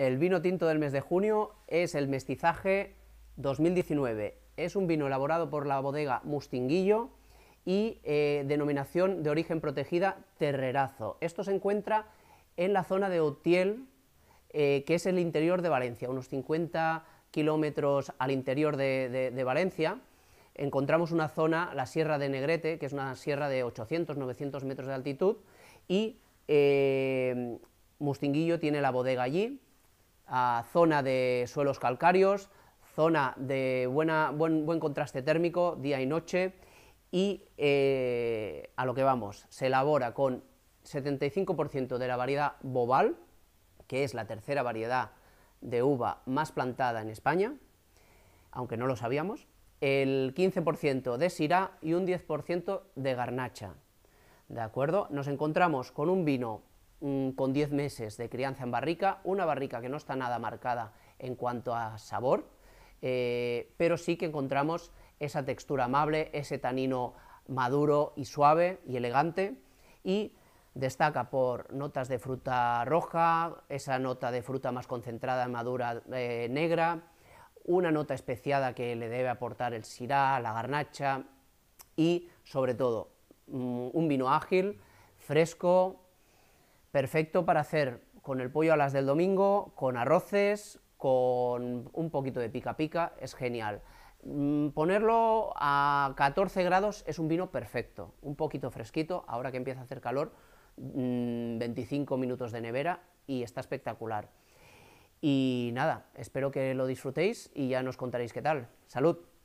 El vino tinto del mes de junio es el Mestizaje 2019. Es un vino elaborado por la bodega Mustinguillo y eh, denominación de origen protegida Terrerazo. Esto se encuentra en la zona de Utiel, eh, que es el interior de Valencia, unos 50 kilómetros al interior de, Valencia. Encontramos una zona, la Sierra de Negrete, que es una sierra de 800-900 metros de altitud, y eh, Mustinguillo tiene la bodega allí zona de suelos calcáreos, zona de buena, buen, buen, contraste térmico día y noche y eh, a lo que vamos, se elabora con 75% de la variedad bobal, que es la tercera variedad de uva más plantada en España, aunque no lo sabíamos, el 15% de Syrah y un 10% de Garnacha. ¿De acuerdo? Nos encontramos con un vino con 10 meses de crianza en barrica, una barrica que no está nada marcada en cuanto a sabor, eh, pero sí que encontramos esa textura amable, ese tanino maduro y suave y elegante y destaca por notas de fruta roja, esa nota de fruta más concentrada, madura, eh, negra, una nota especiada que le debe aportar el sirá, la garnacha y sobre todo mm, un vino ágil, fresco, perfecto para hacer con el pollo a las del domingo, con arroces, con un poquito de pica pica, es genial. Mm, ponerlo a 14 grados es un vino perfecto, un poquito fresquito, ahora que empieza a hacer calor, 25 mm, minutos de nevera y está espectacular. Y nada, espero que lo disfrutéis y ya nos contaréis qué tal. Salud.